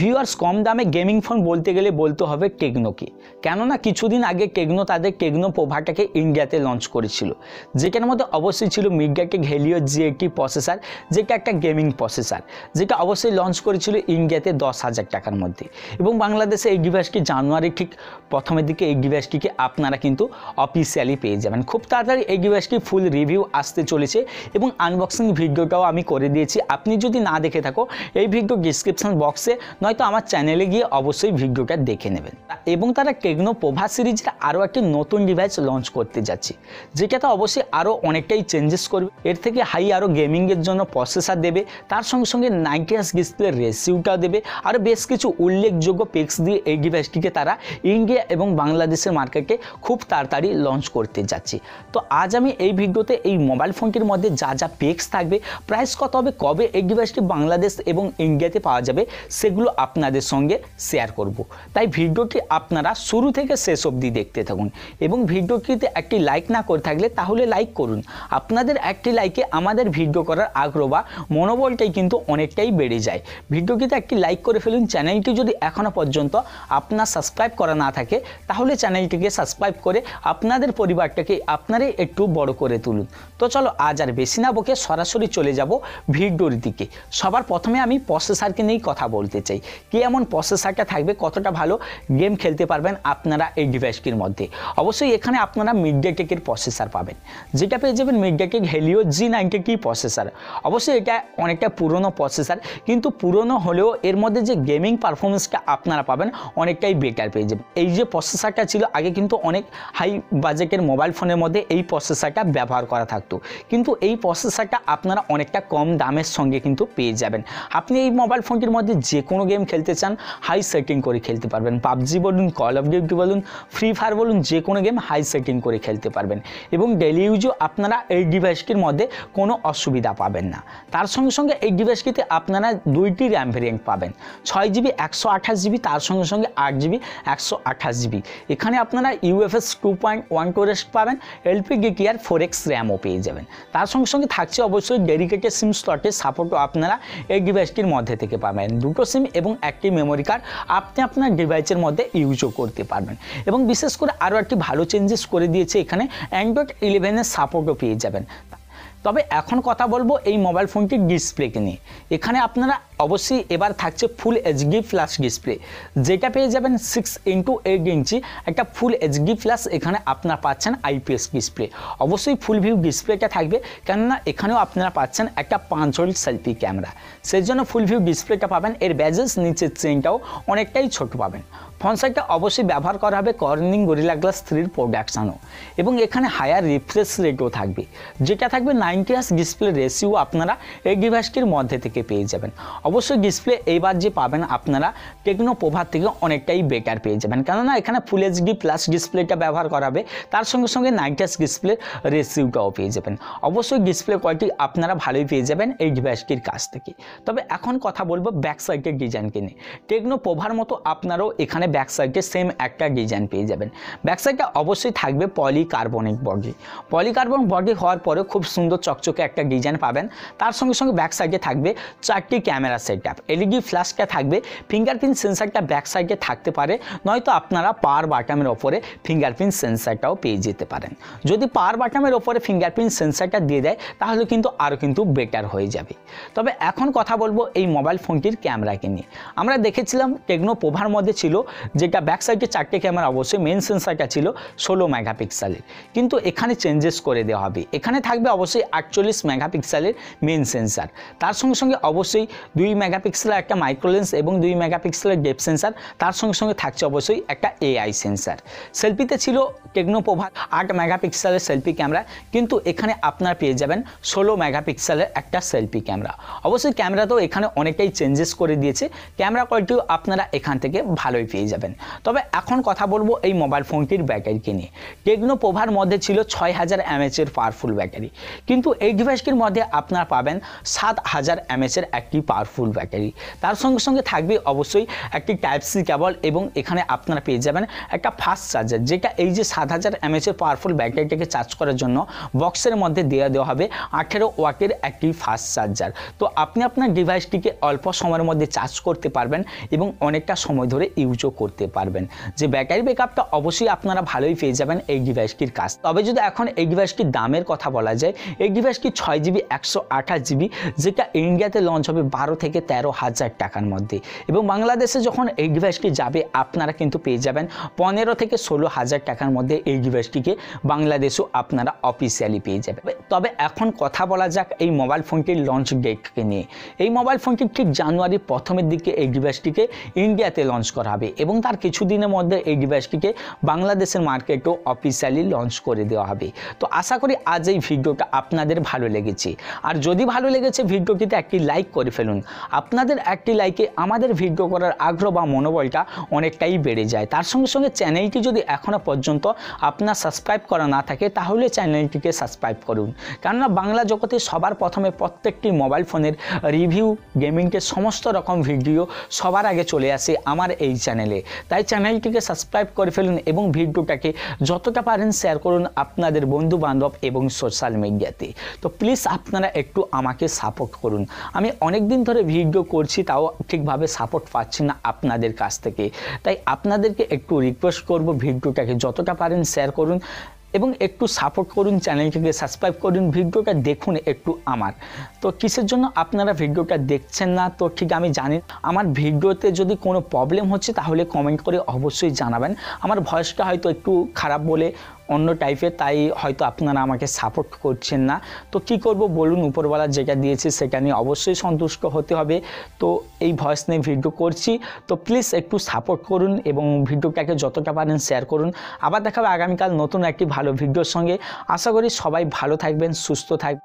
Viewers কম দামে gaming phone বলতে গেলে বলতে হবে টেকনোকে কেননা কিছুদিন আগে টেকনো তাদের টেকনো প্রোভাটাকে ইন্ডিয়াতে লঞ্চ করেছিল যেটার মধ্যে অবশ্যই ছিল মিডগাটেক হেলিও জি একটি প্রসেসার যেটা একটা গেমিং প্রসেসার যেটা অবশ্যই লঞ্চ করেছিল ইন্ডিয়াতে দশ হাজার টাকার মধ্যে এবং বাংলাদেশে এই ডিভাইসটি জানুয়ারি ঠিক প্রথমের দিকে এই ডিভাইসটিকে আপনারা কিন্তু অফিসিয়ালি পেয়ে যাবেন খুব তাড়াতাড়ি এই ডিভাইসটি ফুল রিভিউ আসতে চলেছে এবং আনবক্সিং ভিডিওটাও আমি করে দিয়েছি আপনি যদি না দেখে থাকো এই ভিডিও ডিসক্রিপশান বক্সে নয়তো আমার চ্যানেলে গিয়ে অবশ্যই ভিডিওটা দেখে নেবেন এবং তারা কেগনো প্রভা সিরিজের আরও একটি নতুন ডিভাইস লঞ্চ করতে যাচ্ছে যেটাতে অবশ্যই আরও অনেকটাই চেঞ্জেস করবে এর থেকে হাই আরও গেমিংয়ের জন্য প্রসেসার দেবে তার সঙ্গে সঙ্গে হাস ডিসপ্লে রেসিউটা দেবে আরও বেশ কিছু উল্লেখযোগ্য পেক্স দিয়ে এই ডিভাইসটিকে তারা ইন্ডিয়া এবং বাংলাদেশের মার্কেটে খুব তাড়াতাড়ি লঞ্চ করতে যাচ্ছে তো আজ আমি এই ভিডিওতে এই মোবাইল ফোনটির মধ্যে যা যা পেক্স থাকবে প্রাইস কত হবে কবে এই ডিভাইসটি বাংলাদেশ এবং ইন্ডিয়াতে পাওয়া যাবে সেগুলো আপনাদের সঙ্গে শেয়ার করব। তাই ভিডিওটি আপনারা শুরু থেকে শেষ অবধি দেখতে থাকুন এবং ভিডিওটিতে একটি লাইক না করে থাকলে তাহলে লাইক করুন আপনাদের একটি লাইকে আমাদের ভিডিও করার আগ্রহ বা মনোবলটাই কিন্তু অনেকটাই বেড়ে যায় ভিডিওটিতে একটি লাইক করে ফেলুন চ্যানেলটি যদি এখনও পর্যন্ত আপনার সাবস্ক্রাইব করা না থাকে তাহলে চ্যানেলটিকে সাবস্ক্রাইব করে আপনাদের পরিবারটাকে আপনারাই একটু বড় করে তুলুন তো চলো আজ আর বেশি না বকে সরাসরি চলে যাব ভিডিওর দিকে সবার প্রথমে আমি প্রসেসারকে নিয়েই কথা বলতে চাই কেমন প্রসেসারটা থাকবে কতটা ভালো গেম খেলতে পারবেন আপনারা এই ডিভাইসটির মধ্যে অবশ্যই এখানে আপনারা মিড ডে টেকের প্রসেসার পাবেন যেটা পেয়ে যাবেন MediaTek Helio G ninety কি প্রসেসার অবশ্যই এটা অনেকটা পুরনো প্রসেসার কিন্তু পুরনো হলেও এর মধ্যে যে গেমিং পারফরমেন্সটা আপনারা পাবেন অনেকটাই বেটার পেয়ে যাবেন এই যে প্রসেসারটা ছিল আগে কিন্তু অনেক হাই বাজেটের মোবাইল ফোনের মধ্যে এই প্রসেসারটা ব্যবহার করা থাকতো কিন্তু এই প্রসেসারটা আপনারা অনেকটা কম দামের সঙ্গে কিন্তু পেয়ে যাবেন আপনি এই মোবাইল ফোনটির মধ্যে যে কোনো গেম গেম খেলতে চান হাই সেটিং করে খেলতে পারবেন পাবজি বলুন কল অফ ডিউটি বলুন ফ্রি ফায়ার বলুন যে কোনো গেম হাই সেটিং করে খেলতে পারবেন এবং ডেলি ইউজও আপনারা এই ডিভাইসটির মধ্যে কোনো অসুবিধা পাবেন না তার সঙ্গে সঙ্গে এই ডিভাইসটিতে আপনারা দুইটি র্যাম ভেরিয়েন্ট পাবেন ছয় জিবি একশো আঠাশ জিবি তার সঙ্গে সঙ্গে আট জিবি একশো আঠাশ জিবি এখানে আপনারা ইউএফএস টু পয়েন্ট ওয়ান টোরেস্ট পাবেন এলপি গিকিয়ার ফোর এক্স র্যামও পেয়ে যাবেন তার সঙ্গে সঙ্গে থাকছে অবশ্যই ডেডিকেটেড সিম স্লটের সাপোর্টও আপনারা এই ডিভাইসটির মধ্যে থেকে পাবেন দুটো সিম এবং এবং একটি মেমোরি কার্ড আপনি আপনার ডিভাইসের মধ্যে ইউজও করতে পারবেন এবং বিশেষ করে আরও একটি ভালো চেঞ্জেস করে দিয়েছে এখানে অ্যান্ড্রয়েড ইলেভেনের সাপোর্টও পেয়ে যাবেন তবে এখন কথা বলবো এই মোবাইল ফোনটির ডিসপ্লেকে নিয়ে এখানে আপনারা অবশ্যই এবার থাকছে ফুল এইচডি ফ্ল্যাশ ডিসপ্লে যেটা পেয়ে যাবেন সিক্স ইন্টু এইট ইঞ্চি একটা ফুল এইচডি ফ্ল্যাশ এখানে আপনারা পাচ্ছেন আইপিএস ডিসপ্লে অবশ্যই ফুল ভিউ ডিসপ্লেটা থাকবে কেননা এখানেও আপনারা পাচ্ছেন একটা পাঁচ হোল্ড সেলফি ক্যামেরা সেই জন্য ফুল ভিউ ডিসপ্লেটা পাবেন এর ব্যাজেস নিচের চেনটাও অনেকটাই ছোট পাবেন কনসার্টটা অবশ্যই ব্যবহার করা হবে কর্নিং গরিলা গ্লাস থ্রির প্রোডাকশানও এবং এখানে হায়ার রিফ্রেশ রেটও থাকবে যেটা থাকবে নাইনটি হাস ডিসপ্লে রেসিও আপনারা এই ডিভাইসটির মধ্যে থেকে পেয়ে যাবেন অবশ্যই ডিসপ্লে এইবার যে পাবেন আপনারা টেকনো প্রভাব থেকে অনেকটাই বেটার পেয়ে যাবেন কেননা এখানে ফুল এইচডি প্লাস ডিসপ্লেটা ব্যবহার করা হবে তার সঙ্গে সঙ্গে নাইনটি হাস ডিসপ্লে রেসিওটাও পেয়ে যাবেন অবশ্যই ডিসপ্লে কোয়ালিটি আপনারা ভালোই পেয়ে যাবেন এই ডিভাইসটির কাছ থেকে তবে এখন কথা বলবো ব্যাক সাইডের ডিজাইনকে নিয়ে টেকনো প্রভার মতো আপনারাও এখানে ব্যাক সাইডে সেম একটা ডিজাইন পেয়ে যাবেন ব্যাক সাইডটা অবশ্যই থাকবে পলিকার্বনিক বডি পলিকার্বন বডি হওয়ার পরে খুব সুন্দর চকচকে একটা ডিজাইন পাবেন তার সঙ্গে সঙ্গে ব্যাক সাইডে থাকবে চারটি ক্যামেরা সেট আপ এলইডি ফ্ল্যাশটা থাকবে ফিঙ্গারপ্রিন্ট সেন্সারটা ব্যাক সাইডে থাকতে পারে নয়তো আপনারা পার বাটামের ওপরে ফিঙ্গারপ্রিন্ট সেন্সারটাও পেয়ে যেতে পারেন যদি পার বাটামের ওপরে ফিঙ্গারপ্রিন্ট সেন্সারটা দিয়ে দেয় তাহলে কিন্তু আরও কিন্তু বেটার হয়ে যাবে তবে এখন কথা বলবো এই মোবাইল ফোনটির ক্যামেরাকে নিয়ে আমরা দেখেছিলাম টেকনো প্রভার মধ্যে ছিল যেটা ব্যাক সাইডে চারটে ক্যামেরা অবশ্যই মেন সেন্সারটা ছিল ষোলো মেগাপিক্সেলের কিন্তু এখানে চেঞ্জেস করে দেওয়া হবে এখানে থাকবে অবশ্যই আটচল্লিশ মেগাপিক্সেলের মেন সেন্সার তার সঙ্গে সঙ্গে অবশ্যই দুই মেগাপিক্সেলের একটা মাইক্রোলেন্স এবং দুই মেগাপিক্সেলের ডেপ সেন্সার তার সঙ্গে সঙ্গে থাকছে অবশ্যই একটা এআই সেন্সার সেলফিতে ছিল টেকনোপ্রভা আট মেগাপিক্সেলের সেলফি ক্যামেরা কিন্তু এখানে আপনারা পেয়ে যাবেন ষোলো মেগাপিক্সেলের একটা সেলফি ক্যামেরা অবশ্যই ক্যামেরা তো এখানে অনেকটাই চেঞ্জেস করে দিয়েছে ক্যামেরা কোয়ালিটিও আপনারা এখান থেকে ভালোই পেয়ে পেয়ে যাবেন তবে এখন কথা বলবো এই মোবাইল ফোনটির ব্যাটারিকে নিয়ে টেকনো প্রভার মধ্যে ছিল ছয় হাজার এমএচের পাওয়ারফুল ব্যাটারি কিন্তু এই ডিভাইসটির মধ্যে আপনারা পাবেন সাত হাজার এমএচের একটি পাওয়ারফুল ব্যাটারি তার সঙ্গে সঙ্গে থাকবে অবশ্যই একটি টাইপ সি কেবল এবং এখানে আপনারা পেয়ে যাবেন একটা ফাস্ট চার্জার যেটা এই যে সাত হাজার এমএচের পাওয়ারফুল ব্যাটারিটাকে চার্জ করার জন্য বক্সের মধ্যে দেওয়া দেওয়া হবে আঠেরো ওয়াটের একটি ফাস্ট চার্জার তো আপনি আপনার ডিভাইসটিকে অল্প সময়ের মধ্যে চার্জ করতে পারবেন এবং অনেকটা সময় ধরে ইউজও করতে পারবেন যে ব্যাটারি ব্যাকআপটা অবশ্যই আপনারা ভালোই পেয়ে যাবেন এই ডিভাইসটির কাজ তবে যদি এখন এই ডিভাইসটির দামের কথা বলা যায় এই ডিভাইসটি ছয় জিবি একশো আঠাশ জিবি যেটা ইন্ডিয়াতে লঞ্চ হবে বারো থেকে তেরো হাজার টাকার মধ্যে এবং বাংলাদেশে যখন এই ডিভাইসটি যাবে আপনারা কিন্তু পেয়ে যাবেন পনেরো থেকে ষোলো হাজার টাকার মধ্যে এই ডিভাইসটিকে বাংলাদেশেও আপনারা অফিসিয়ালি পেয়ে যাবেন তবে এখন কথা বলা যাক এই মোবাইল ফোনটির লঞ্চ ডেটকে নিয়ে এই মোবাইল ফোনটি ঠিক জানুয়ারির প্রথমের দিকে এই ডিভাইসটিকে ইন্ডিয়াতে লঞ্চ করা হবে এবং তার কিছুদিনের মধ্যে এই ডিভাইসটিকে বাংলাদেশের মার্কেটও অফিসিয়ালি লঞ্চ করে দেওয়া হবে তো আশা করি আজ এই ভিডিওটা আপনাদের ভালো লেগেছে আর যদি ভালো লেগেছে ভিডিওটিতে একটি লাইক করে ফেলুন আপনাদের একটি লাইকে আমাদের ভিডিও করার আগ্রহ বা মনোবলটা অনেকটাই বেড়ে যায় তার সঙ্গে সঙ্গে চ্যানেলটি যদি এখনও পর্যন্ত আপনার সাবস্ক্রাইব করা না থাকে তাহলে চ্যানেলটিকে সাবস্ক্রাইব করুন কেননা বাংলা জগতে সবার প্রথমে প্রত্যেকটি মোবাইল ফোনের রিভিউ গেমিংকে সমস্ত রকম ভিডিও সবার আগে চলে আসে আমার এই চ্যানেলে পারে তাই চ্যানেলটিকে সাবস্ক্রাইব করে ফেলুন এবং ভিডিওটাকে যতটা পারেন শেয়ার করুন আপনাদের বন্ধু বান্ধব এবং সোশ্যাল মিডিয়াতে তো প্লিজ আপনারা একটু আমাকে সাপোর্ট করুন আমি অনেক দিন ধরে ভিডিও করছি তাও ঠিকভাবে সাপোর্ট পাচ্ছি না আপনাদের কাছ থেকে তাই আপনাদেরকে একটু রিকোয়েস্ট করব ভিডিওটাকে যতটা পারেন শেয়ার করুন এবং একটু সাপোর্ট করুন চ্যানেলটিকে সাবস্ক্রাইব করুন ভিডিওটা দেখুন একটু আমার তো কিসের জন্য আপনারা ভিডিওটা দেখছেন না তো ঠিক আমি জানি আমার ভিডিওতে যদি কোনো প্রবলেম হচ্ছে তাহলে কমেন্ট করে অবশ্যই জানাবেন আমার ভয়েসটা হয়তো একটু খারাপ বলে অন্য টাইপের তাই হয়তো আপনারা আমাকে সাপোর্ট করছেন না তো কি করব বলুন উপরওয়ালা যেটা দিয়েছি সেটা নিয়ে অবশ্যই সন্তুষ্ট হতে হবে তো এই ভয়েস নিয়ে ভিডিও করছি তো প্লিজ একটু সাপোর্ট করুন এবং ভিডিওটাকে যতটা পারেন শেয়ার করুন আবার দেখা হবে আগামীকাল নতুন একটি ভালো ভিডিওর সঙ্গে আশা করি সবাই ভালো থাকবেন সুস্থ থাকবেন